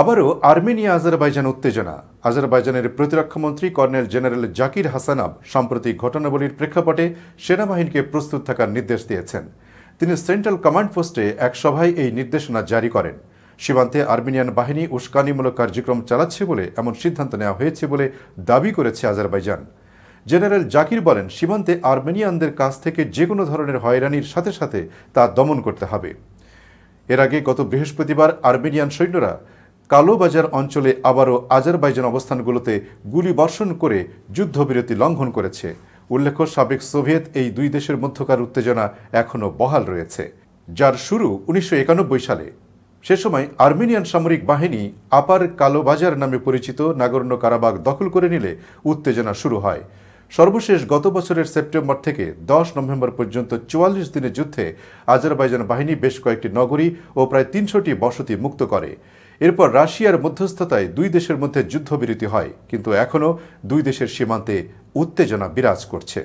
আবারও Armenia Azerbaijan উত্তেজনা আজারবাইজানের প্রতিরক্ষামন্ত্রী কর্নেল জেনারেল জাকির হাসানাব সম্প্রতি ঘটনাবলীর প্রেক্ষাপটে সেনাবাহিনীকে প্রস্তুত থাকার নির্দেশ দিয়েছেন তিনি সেন্ট্রাল কমান্ড পোস্টে এক সভায় এই নির্দেশনা জারি করেন সীমান্তে আর্মেনিয়ান বাহিনী উস্কানিমূলক কার্যক্রম চালাচ্ছে বলে এমন সিদ্ধান্ত নেওয়া হয়েছে বলে দাবি করেছে আজারবাইজান জেনারেল জাকির বলেন সীমান্তে আর্মেনিয়ানদের কাছ থেকে যে কোনো ধরনের হয়রানির সাথে সাথে তা দমন করতে হবে এর আগে গত বৃহস্পতিবার আর্মেনিয়ান সৈন্যরা কালোবাজার অঞ্চলে আবারও আজারবাইজান অবস্থানগুলোতে গুলি বর্ষণ করে যুদ্ধবিরতি লঙ্ঘন করেছে উল্লেখ্য সাবেক সোভিয়েত এই দুই দেশের মধ্যকার উত্তেজনা এখনও বহাল রয়েছে যার শুরু উনিশশো সালে সে সময় আর্মেনিয়ান সামরিক বাহিনী আপার কালোবাজার নামে পরিচিত নাগরণ্য কারাবাগ দখল করে নিলে উত্তেজনা শুরু হয় সর্বশেষ গত বছরের সেপ্টেম্বর থেকে দশ নভেম্বর পর্যন্ত চুয়াল্লিশ দিনের যুদ্ধে আজারবাইজান বাহিনী বেশ কয়েকটি নগরী ও প্রায় তিনশোটি বসতি মুক্ত করে এরপর রাশিয়ার মধ্যস্থতায় দুই দেশের মধ্যে যুদ্ধবিরতি হয় কিন্তু এখনও দুই দেশের সীমান্তে উত্তেজনা বিরাজ করছে